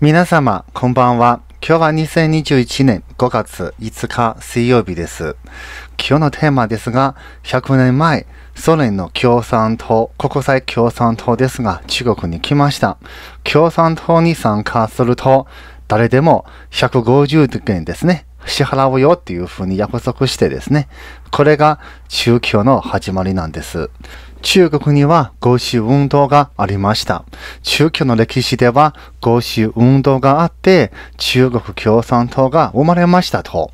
皆様、こんばんは。今日は2021年5月5日水曜日です。今日のテーマですが、100年前、ソ連の共産党、国際共産党ですが、中国に来ました。共産党に参加すると、誰でも150元ですね、支払うよっていうふうに約束してですね、これが中共の始まりなんです。中国には合衆運動がありました。中共の歴史では合衆運動があって、中国共産党が生まれましたと。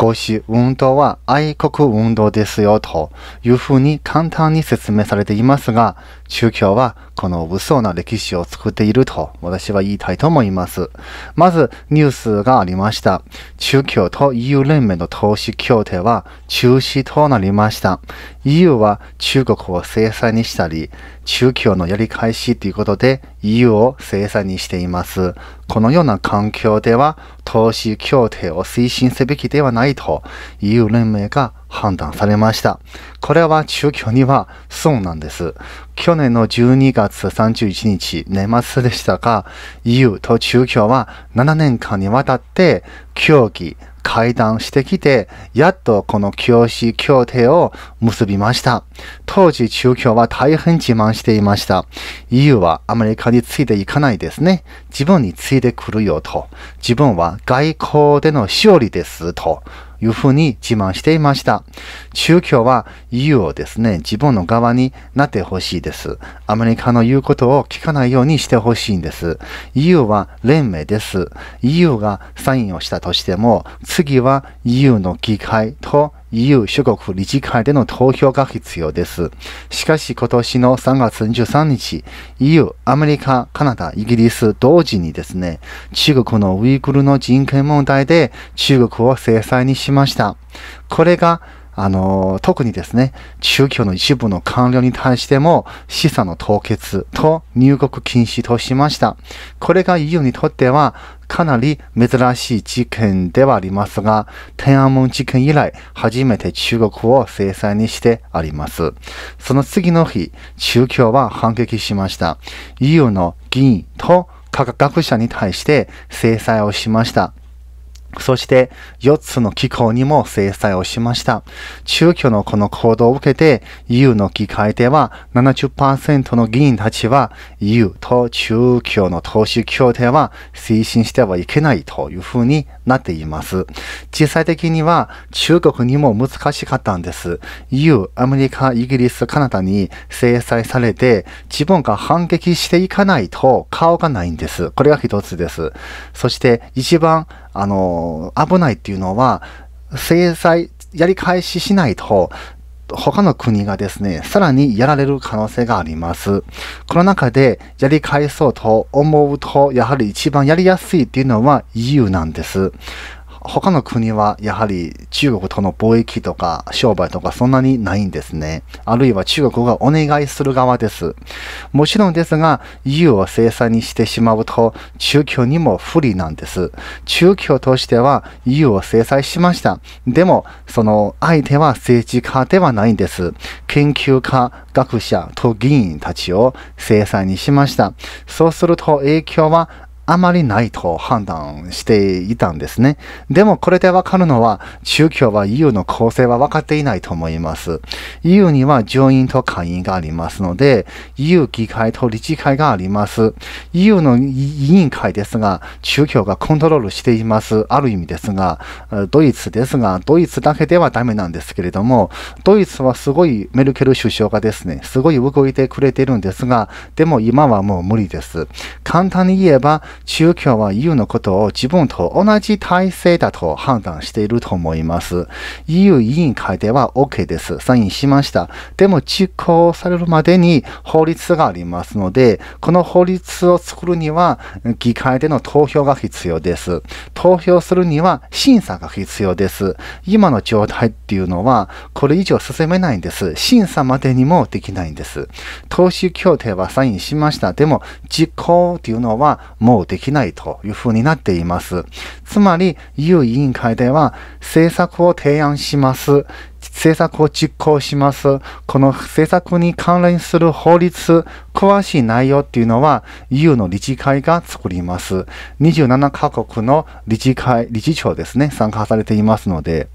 合詞運動は愛国運動ですよというふうに簡単に説明されていますが、宗教はこの嘘な歴史を作っていると私は言いたいと思います。まずニュースがありました。宗教と EU 連盟の投資協定は中止となりました。EU は中国を制裁にしたり、宗教のやり返しということで EU を制裁にしています。このような環境では投資協定を推進すべきではないと EU 連盟が判断されました。これは中共には損なんです。去年の12月31日、年末でしたが、EU と中共は7年間にわたって協議、会談してきて、やっとこの教師協定を結びました。当時中共は大変自慢していました。EU はアメリカについていかないですね。自分についてくるよと。自分は外交での勝利ですと。いうふうに自慢していました。宗教は EU をですね、自分の側になってほしいです。アメリカの言うことを聞かないようにしてほしいんです。EU は連盟です。EU がサインをしたとしても、次は EU の議会と EU 諸国理事会での投票が必要です。しかし今年の3月23日、EU、アメリカ、カナダ、イギリス同時にですね、中国のウイグルの人権問題で中国を制裁にしました。これがあの、特にですね、中共の一部の官僚に対しても資産の凍結と入国禁止としました。これが EU にとってはかなり珍しい事件ではありますが、天安門事件以来初めて中国を制裁にしてあります。その次の日、中共は反撃しました。EU の議員と科学者に対して制裁をしました。そして四つの機構にも制裁をしました。中距のこの行動を受けて EU の議会では70%の議員たちは EU と中距の投資協定は推進してはいけないというふうになっています。実際的には中国にも難しかったんです。EU、アメリカ、イギリス、カナダに制裁されて自分が反撃していかないと顔がないんです。これが一つです。そして一番あの、危ないっていうのは、制裁、やり返ししないと、他の国がですね、さらにやられる可能性があります。この中でやり返そうと思うと、やはり一番やりやすいっていうのは EU なんです。他の国はやはり中国との貿易とか商売とかそんなにないんですね。あるいは中国がお願いする側です。もちろんですが、EU を制裁にしてしまうと中共にも不利なんです。中共としては EU を制裁しました。でも、その相手は政治家ではないんです。研究家、学者と議員たちを制裁にしました。そうすると影響はあまりないと判断していたんですね。でもこれでわかるのは、宗教は EU の構成は分かっていないと思います。EU には上院と下院がありますので、EU 議会と理事会があります。EU の委員会ですが、中共がコントロールしています。ある意味ですが、ドイツですが、ドイツだけではダメなんですけれども、ドイツはすごいメルケル首相がですね、すごい動いてくれてるんですが、でも今はもう無理です。簡単に言えば、宗教は EU のことを自分と同じ体制だと判断していると思います。EU 委員会では OK です。サインしました。でも実行されるまでに法律がありますので、この法律を作るには議会での投票が必要です。投票するには審査が必要です。今の状態っていうのはこれ以上進めないんです。審査までにもできないんです。投資協定はサインしました。でも実行っていうのはもうできないというふうになっています。つまり、EU 委員会では政策を提案します。政策を実行します。この政策に関連する法律、詳しい内容っていうのは EU の理事会が作ります。27カ国の理事会、理事長ですね、参加されていますので、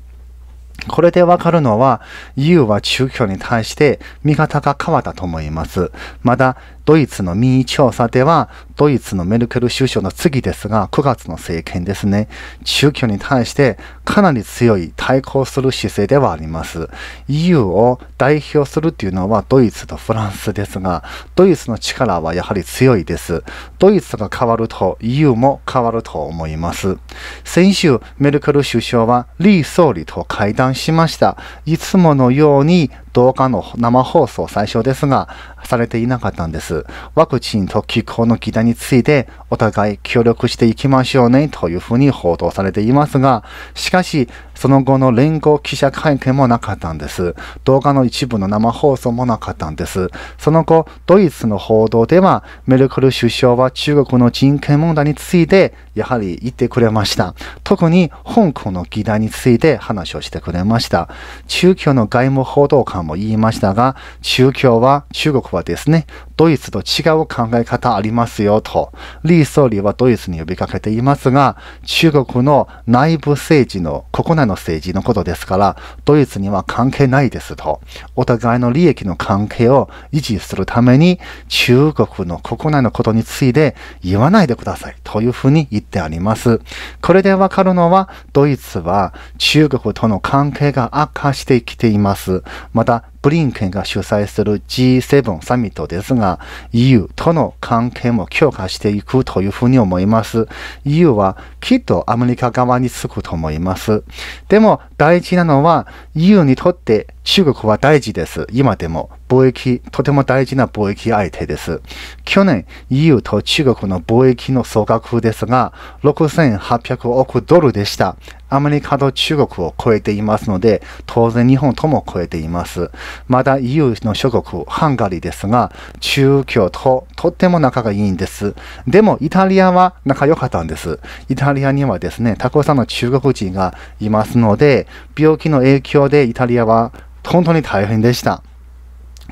これでわかるのは、EU は中共に対して見方が変わったと思います。まだドイツの民意調査では、ドイツのメルケル首相の次ですが、9月の政権ですね、中共に対してかなり強い対抗する姿勢ではあります。EU を代表するというのはドイツとフランスですが、ドイツの力はやはり強いです。ドイツが変わると EU も変わると思います。先週、メルケル首相はリー総理と会談しました。いつものように動画の生放送最初ですが、されていなかったんです。ワクチンと気候の議題について、お互い協力していきましょうね、というふうに報道されていますが、しかし、その後の連合記者会見もなかったんです。動画の一部の生放送もなかったんです。その後、ドイツの報道では、メルクル首相は中国の人権問題について、やはり言ってくれました。特に、香港の議題について話をしてくれました。中共の外務報道官も言いましたが、宗教は、中国はですね、ドイツと違う考え方ありますよと、李総理はドイツに呼びかけていますが、中国の内部政治の、国内の政治のことですから、ドイツには関係ないですと、お互いの利益の関係を維持するために、中国の国内のことについて言わないでくださいというふうに言ってあります。これでわかるのは、ドイツは中国との関係が悪化してきています。またブリンケンが主催する G7 サミットですが、EU との関係も強化していくというふうに思います。EU はきっとアメリカ側につくと思います。でも大事なのは EU にとって中国は大事です。今でも貿易、とても大事な貿易相手です。去年 EU と中国の貿易の総額ですが、6800億ドルでした。アメリカと中国を超えていますので、当然日本とも超えています。まだ EU の諸国、ハンガリーですが、中共ととっても仲がいいんです。でも、イタリアは仲良かったんです。イタリアにはですね、たくさんの中国人がいますので、病気の影響でイタリアは本当に大変でした。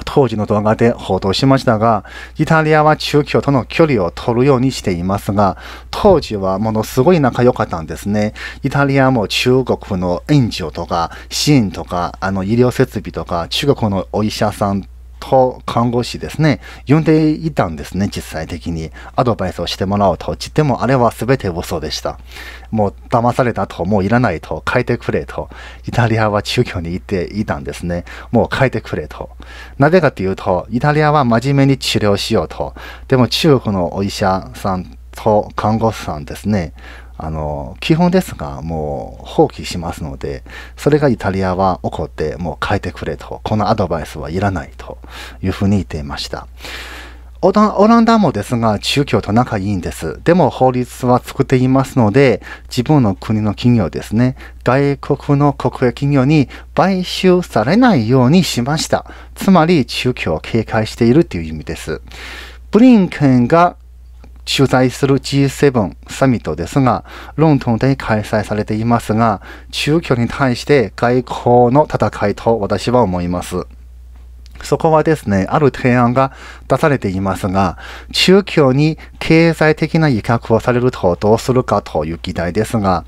当時の動画で報道しましたが、イタリアは中距との距離を取るようにしていますが、当時はものすごい仲良かったんですね。イタリアも中国の援助とか支援とか、あの医療設備とか、中国のお医者さんと看護師ですね、呼んでいたんですね、実際的に。アドバイスをしてもらおうと。でもあれは全て嘘でした。もう騙されたと、もういらないと、変えてくれと。イタリアは中京に行っていたんですね。もう変えてくれと。なぜかというと、イタリアは真面目に治療しようと。でも中国のお医者さんと看護師さんですね。あの基本ですがもう放棄しますのでそれがイタリアは怒ってもう変えてくれとこのアドバイスはいらないというふうに言っていましたオランダもですが中共と仲いいんですでも法律は作っていますので自分の国の企業ですね外国の国営企業に買収されないようにしましたつまり中共を警戒しているという意味ですブリンケンが取材する G7 サミットですが、ロンドンで開催されていますが、中距離に対して外交の戦いと私は思います。そこはですね、ある提案が出されていますが、中共に経済的な威嚇をされるとどうするかという議題ですが、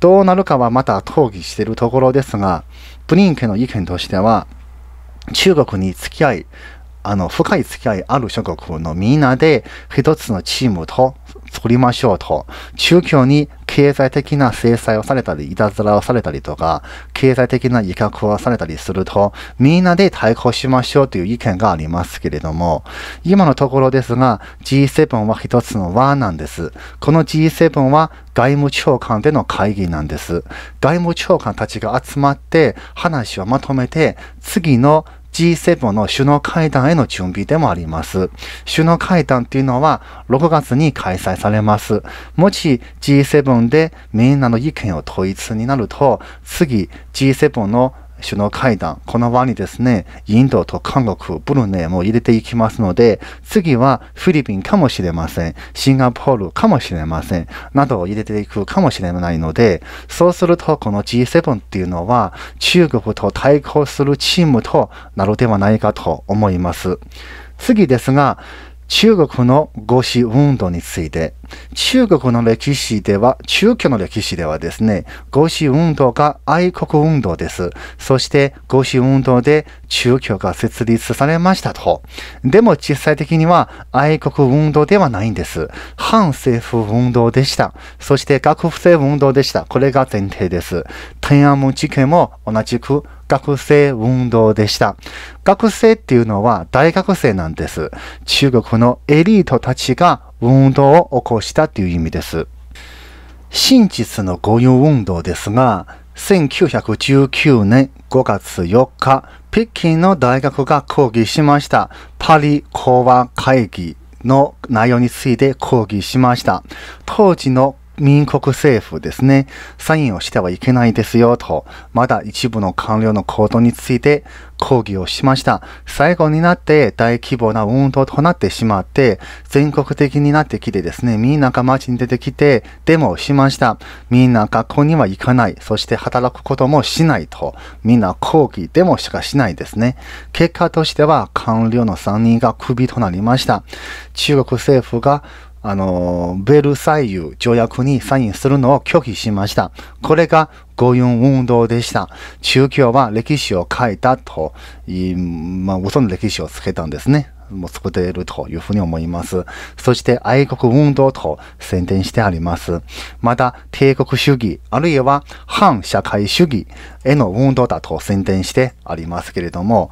どうなるかはまた討議しているところですが、ブリンケの意見としては、中国に付き合い、あの、深い付き合いある諸国のみんなで一つのチームと作りましょうと、中共に経済的な制裁をされたり、いたずらをされたりとか、経済的な威嚇をされたりすると、みんなで対抗しましょうという意見がありますけれども、今のところですが、G7 は一つの輪なんです。この G7 は外務長官での会議なんです。外務長官たちが集まって話をまとめて、次の G7 の首脳会談への準備でもあります。首脳会談というのは6月に開催されます。もし G7 でみんなの意見を統一になると、次 G7 の首脳会談、この場にですね、インドと韓国、ブルネイも入れていきますので、次はフィリピンかもしれません。シンガポールかもしれません。などを入れていくかもしれないので、そうするとこの G7 っていうのは中国と対抗するチームとなるではないかと思います。次ですが、中国の合資運動について中国の歴史では、中共の歴史ではですね、合衆運動が愛国運動です。そして合衆運動で中共が設立されましたと。でも実際的には愛国運動ではないんです。反政府運動でした。そして学生運動でした。これが前提です。天安門事件も同じく学生運動でした。学生っていうのは大学生なんです。中国のエリートたちが運動を起こしたという意味です。真実の御用運動ですが、1919年5月4日、北京の大学が抗議しましたパリ講和会議の内容について抗議しました。当時の民国政府ですね、サインをしてはいけないですよと、まだ一部の官僚の行動について抗議をしました。最後になって大規模な運動となってしまって、全国的になってきてですね、みんなが街に出てきて、デモをしました。みんな学校には行かない、そして働くこともしないと、みんな抗議、デモしかしないですね。結果としては官僚の3人がクビとなりました。中国政府があの、ベルサイユ条約にサインするのを拒否しました。これが五四運動でした。中共は歴史を変えたと、まあ、嘘の歴史をつけたんですね。もう作っているというふうに思います。そして愛国運動と宣伝してあります。また帝国主義、あるいは反社会主義への運動だと宣伝してありますけれども、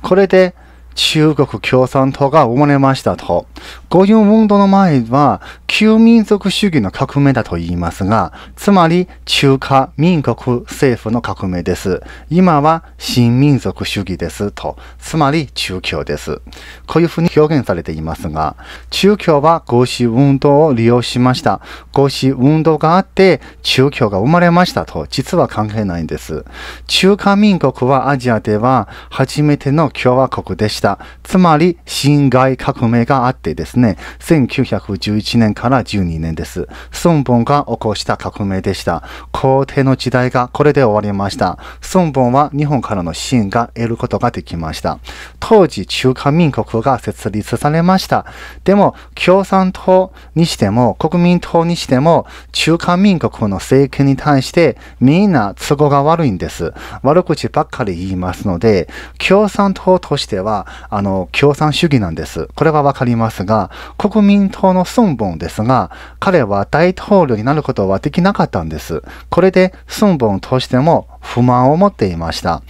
これで中国共産党が生まれましたと。五輪運動の前は旧民族主義の革命だと言いますが、つまり中華民国政府の革命です。今は新民族主義ですと。つまり中共です。こういうふうに表現されていますが、中共は合衆運動を利用しました。合衆運動があって中共が生まれましたと、実は関係ないんです。中華民国はアジアでは初めての共和国でした。。つまり、辛亥革命があってですね、1911年から12年です。孫文が起こした革命でした。皇帝の時代がこれで終わりました。孫文は日本からの支援が得ることができました。当時、中華民国が設立されました。でも、共産党にしても、国民党にしても、中華民国の政権に対してみんな都合が悪いんです。悪口ばっかり言いますので、共産党としてはあの共産主義なんです。これはわかりますが、国民党の孫文ですが、彼は大統領になることはできなかったんです。これで孫文としても不満を持っていました。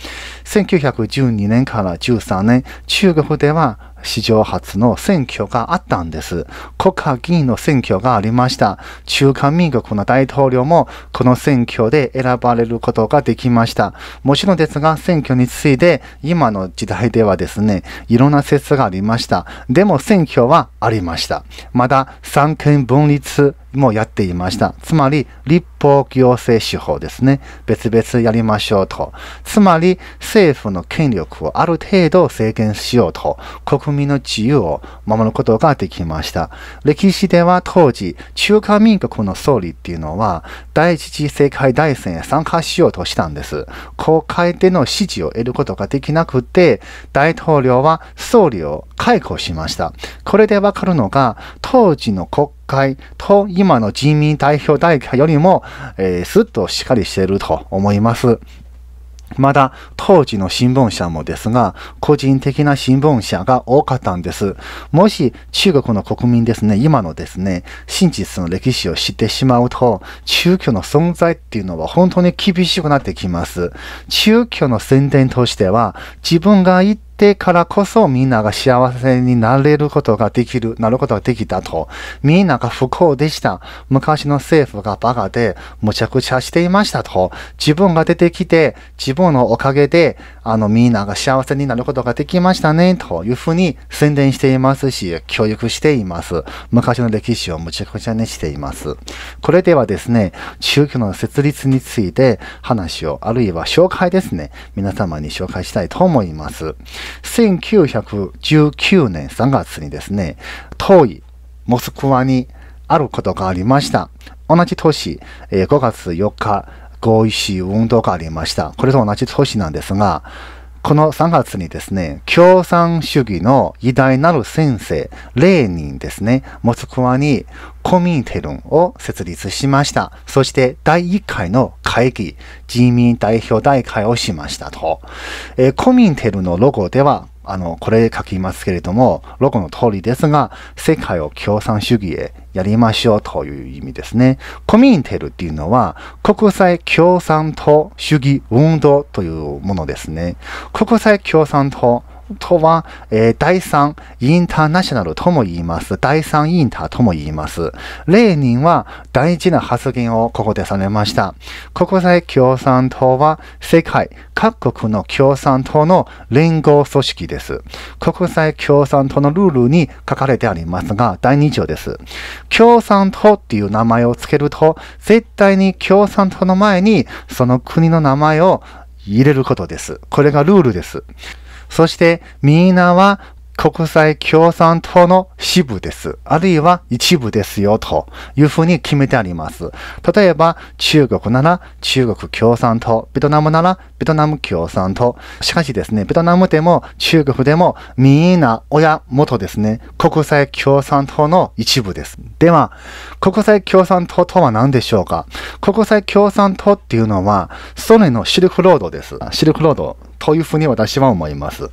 1912年から13年、中国では史上初の選挙があったんです。国家議員の選挙がありました。中華民国の大統領もこの選挙で選ばれることができました。もちろんですが、選挙について今の時代ではですね、いろんな説がありました。でも選挙はありました。まだ三権分立もやっていました。つまり、立法行政手法ですね。別々やりましょうと。つまり、政府の権力をある程度制限しようと、国民の自由を守ることができました。歴史では当時、中華民国の総理っていうのは、第一次世界大戦へ参加しようとしたんです。国会での支持を得ることができなくて、大統領は総理を解雇しました。これでわかるのが、当時の国会と今の人民代表大会よりも、えー、すっとしっかりしていると思います。まだ当時の新聞社もですが、個人的な新聞社が多かったんです。もし中国の国民ですね、今のですね、真実の歴史を知ってしまうと、中共の存在っていうのは本当に厳しくなってきます。中共の宣伝としては、自分が言ってってからこそみんなが幸せになれることができる、なることができたと。みんなが不幸でした。昔の政府がバカでむちゃくちゃしていましたと。自分が出てきて、自分のおかげで、あのみんなが幸せになることができましたね、というふうに宣伝していますし、教育しています。昔の歴史をむちゃくちゃにしています。これではですね、宗教の設立について話を、あるいは紹介ですね、皆様に紹介したいと思います。1919年3月にですね、遠いモスクワにあることがありました。同じ年、え5月4日、合意し運動がありました。これと同じ年なんですが、この3月にですね、共産主義の偉大なる先生、レーニンですね、モスクワにコミンテルンを設立しました。そして第1回の会議、人民代表大会をしましたと。えー、コミンテルンのロゴでは、あの、これ書きますけれども、ロゴの通りですが、世界を共産主義へやりましょうという意味ですね。コミンテルっていうのは、国際共産党主義運動というものですね。国際共産党とは、えー、第三インターナショナルとも言います。第三インターとも言います。レーニンは大事な発言をここでされました。国際共産党は世界各国の共産党の連合組織です。国際共産党のルールに書かれてありますが、第二条です。共産党っていう名前をつけると、絶対に共産党の前にその国の名前を入れることです。これがルールです。そして、みんなは国際共産党の支部です。あるいは一部ですよというふうに決めてあります。例えば中国なら中国共産党、ベトナムならベトナム共産党。しかしですね、ベトナムでも中国でもみんな親元ですね、国際共産党の一部です。では、国際共産党とは何でしょうか国際共産党っていうのはソ連のシルクロードです。シルクロードというふうに私は思います。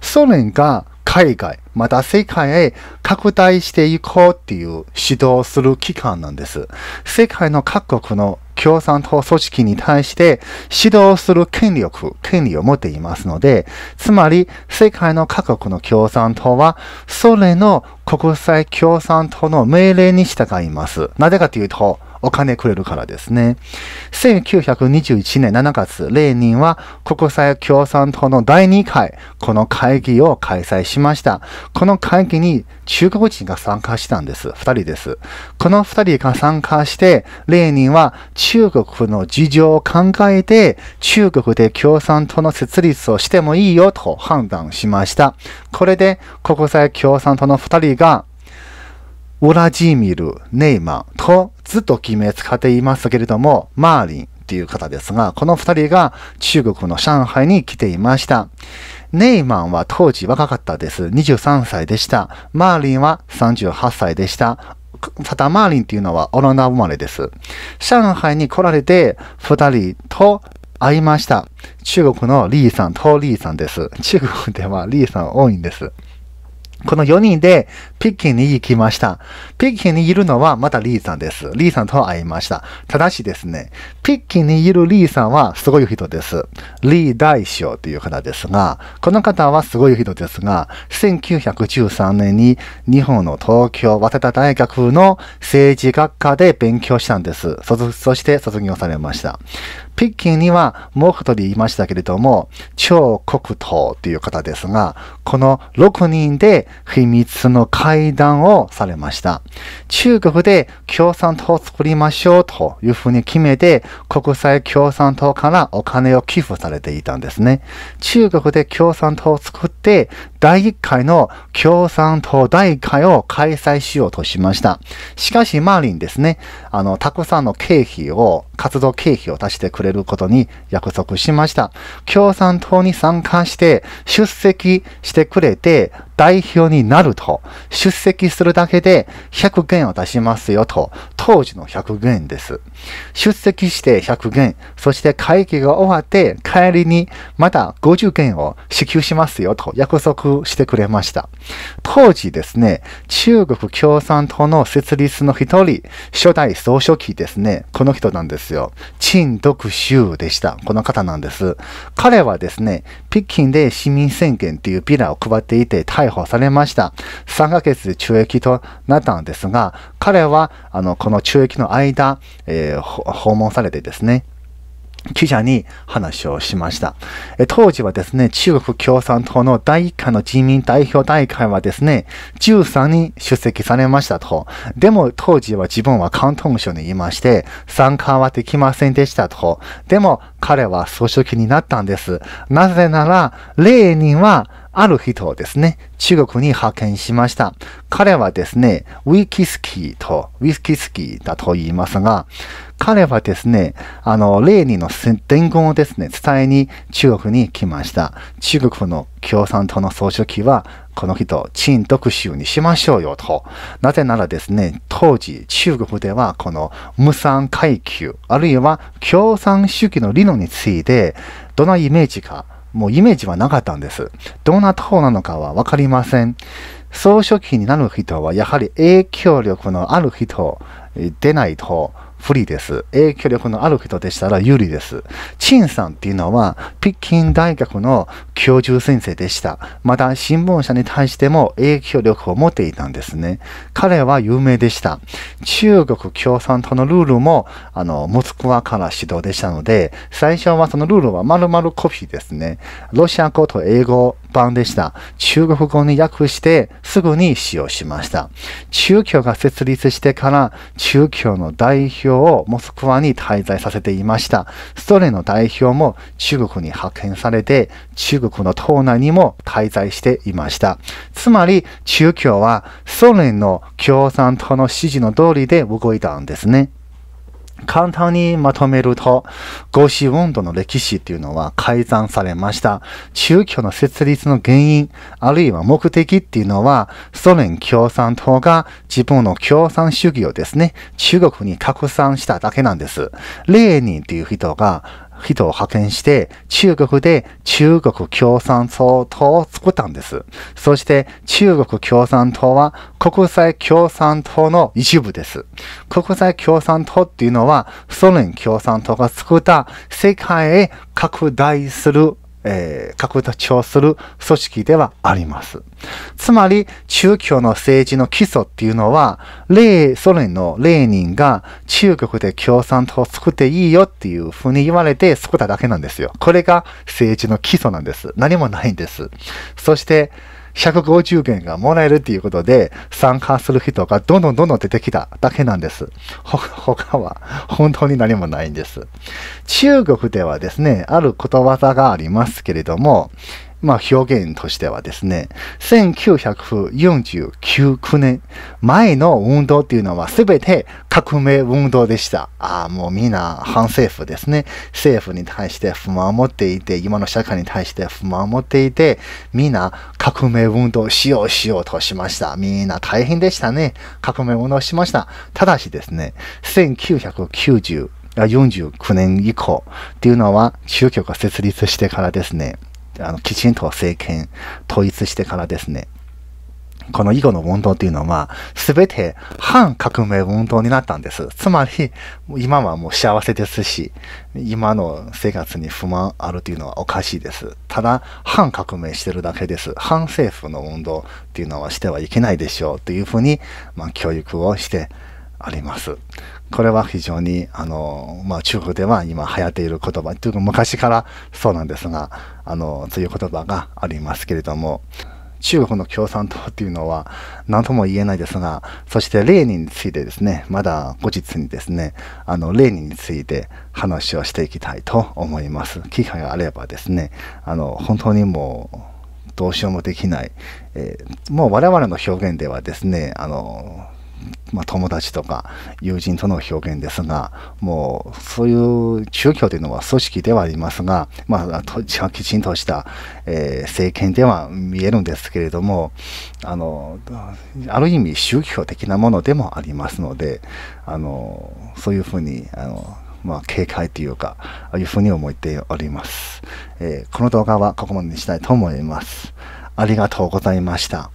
ソ連が海外、また世界へ拡大していこうっていう指導する機関なんです。世界の各国の共産党組織に対して指導する権力、権利を持っていますので、つまり世界の各国の共産党は、それの国際共産党の命令に従います。なぜかというと、お金くれるからですね。1921年7月、レーニンは国際共産党の第2回、この会議を開催しました。この会議に中国人が参加したんです。2人です。この2人が参加して、レーニンは中国の事情を考えて、中国で共産党の設立をしてもいいよと判断しました。これで国際共産党の2人がウラジーミル・ネイマンとずっとめつ使っていますけれども、マーリンっていう方ですが、この二人が中国の上海に来ていました。ネイマンは当時若かったです。23歳でした。マーリンは38歳でした。ただマーリンっていうのはオランダ生まれです。上海に来られて二人と会いました。中国のリーさんとリーさんです。中国ではリーさん多いんです。この4人で北京に行きました。北京にいるのはまたリーさんです。リーさんと会いました。ただしですね、北京にいるリーさんはすごい人です。リー大将という方ですが、この方はすごい人ですが、1913年に日本の東京早稲田大学の政治学科で勉強したんです。そして卒業されました。北京にはもう一人言いましたけれども、張国東という方ですが、この6人で秘密の会談をされました。中国で共産党を作りましょうというふうに決めて、国際共産党からお金を寄付されていたんですね。中国で共産党を作って、第1回の共産党第1回を開催しようとしました。しかし、マーリンですね、あの、たくさんの経費を、活動経費を足してくくれることに約束しました。共産党に参加して出席してくれて代表になると、出席するだけで100元を出しますよと、当時の100元です。出席して100元、そして会議が終わって帰りにまた50元を支給しますよと約束してくれました。当時ですね、中国共産党の設立の一人、初代総書記ですね、この人なんですよ。陳独秀でした。この方なんです。彼はですね、北京で市民宣言っていうビラを配っていて逮逮捕されました。3ヶ月中役となったんですが、彼は、あの、この中役の間、えー、訪問されてですね、記者に話をしました。当時はですね、中国共産党の第1回の人民代表大会はですね、13人出席されましたと。でも当時は自分は関東省にいまして、参加はできませんでしたと。でも彼は総書記になったんです。なぜなら、レーニンはある人をですね、中国に派遣しました。彼はですね、ウィキスキーと、ウィスキスキーだと言いますが、彼はですね、あの、レーニの伝言をですね、伝えに中国に来ました。中国の共産党の総書記は、この人、陳独秀にしましょうよと。なぜならですね、当時、中国ではこの無産階級、あるいは共産主義の理論について、どのイメージかもうイメージはなかったんです。どんな党なのかはわかりません。総書記になる人はやはり影響力のある人でないと不利です。影響力のある人でしたら有利です。陳さんっていうのは、北京大学の教授先生でした。また、新聞社に対しても影響力を持っていたんですね。彼は有名でした。中国共産党のルールも、あの、モスクワから指導でしたので、最初はそのルールは丸々コピーですね。ロシア語と英語般でした。中国語に訳してすぐに使用しました。中共が設立してから中共の代表をモスクワに滞在させていました。ソ連の代表も中国に派遣されて中国の島内にも滞在していました。つまり中共はソ連の共産党の指示の通りで動いたんですね。簡単にまとめると、合四運動の歴史っていうのは改ざんされました。中共の設立の原因、あるいは目的っていうのは、ソ連共産党が自分の共産主義をですね、中国に拡散しただけなんです。レーニンっていう人が、人を派遣して、中国で中国共産党を作ったんです。そして中国共産党は国際共産党の一部です。国際共産党っていうのは、ソ連共産党が作った世界へ拡大するえー、格立ちをする組織ではあります。つまり、中共の政治の基礎っていうのは、レソ連のレーニンが中国で共産党を作っていいよっていうふうに言われて作っただけなんですよ。これが政治の基礎なんです。何もないんです。そして、150元がもらえるっていうことで参加する人がどんどんどんどん出てきただけなんです。他は本当に何もないんです。中国ではですね、あることわざがありますけれども、まあ、表現としてはですね、1949年前の運動っていうのは全て革命運動でした。ああ、もうみんな反政府ですね。政府に対して不満を持っていて、今の社会に対して不満を持っていて、みんな革命運動しようしようとしました。みんな大変でしたね。革命運動しました。ただしですね、1949年以降っていうのは中教が設立してからですね、あの、きちんと政権統一してからですね、この囲碁の問答というのは、すべて反革命運動になったんです。つまり、今はもう幸せですし、今の生活に不満あるというのはおかしいです。ただ、反革命してるだけです。反政府の運動というのはしてはいけないでしょうというふうに、まあ、教育をしてあります。これは非常に、あの、まあ、中国では今流行っている言葉、というか昔からそうなんですが、あの、という言葉がありますけれども、中国の共産党っていうのは何とも言えないですが、そしてレーニンについてですね、まだ後日にですね、あの、レーニンについて話をしていきたいと思います。機会があればですね、あの、本当にもう、どうしようもできない、えー、もう我々の表現ではですね、あの、まあ、友達とか友人との表現ですが、もうそういう宗教というのは組織ではありますが、まあ、ときちんとした、えー、政権では見えるんですけれども、あの、ある意味宗教的なものでもありますので、あの、そういうふうに、あの、まあ、警戒というか、ああいうふうに思っております。えー、この動画はここまでにしたいと思います。ありがとうございました。